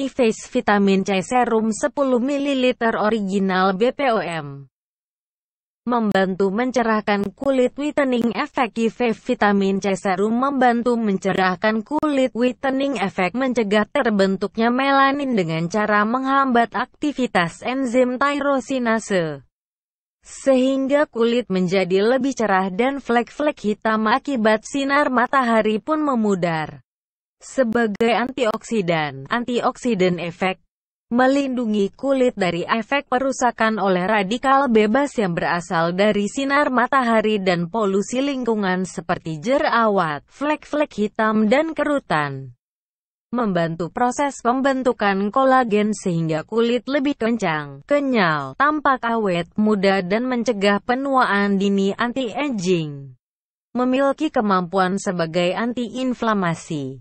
Ives Vitamin C Serum 10 ml original BPOM membantu mencerahkan kulit whitening efek IV e vitamin C serum membantu mencerahkan kulit whitening efek mencegah terbentuknya melanin dengan cara menghambat aktivitas enzim tyrosinase sehingga kulit menjadi lebih cerah dan flek-flek hitam akibat sinar matahari pun memudar. Sebagai antioksidan, antioksidan efek melindungi kulit dari efek perusakan oleh radikal bebas yang berasal dari sinar matahari dan polusi lingkungan seperti jerawat, flek-flek hitam dan kerutan. Membantu proses pembentukan kolagen sehingga kulit lebih kencang, kenyal, tampak awet, muda dan mencegah penuaan dini anti-aging. Memiliki kemampuan sebagai anti-inflamasi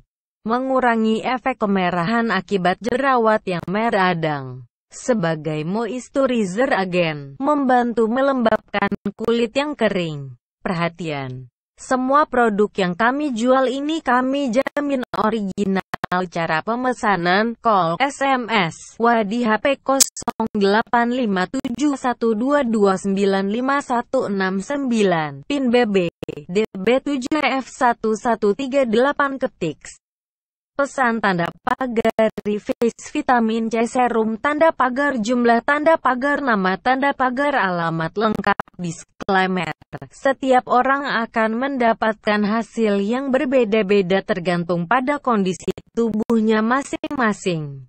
mengurangi efek kemerahan akibat jerawat yang meradang. Sebagai moisturizer agen, membantu melembabkan kulit yang kering. Perhatian, semua produk yang kami jual ini kami jamin original cara pemesanan, call, SMS, wadi HP 085712295169, pin BB, DB7F1138 ketik. Pesan tanda pagar, revis vitamin C serum tanda pagar jumlah tanda pagar nama tanda pagar alamat lengkap disclaimer. Setiap orang akan mendapatkan hasil yang berbeda-beda tergantung pada kondisi tubuhnya masing-masing.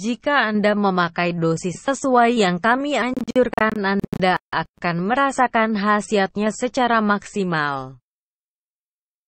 Jika Anda memakai dosis sesuai yang kami anjurkan Anda akan merasakan khasiatnya secara maksimal.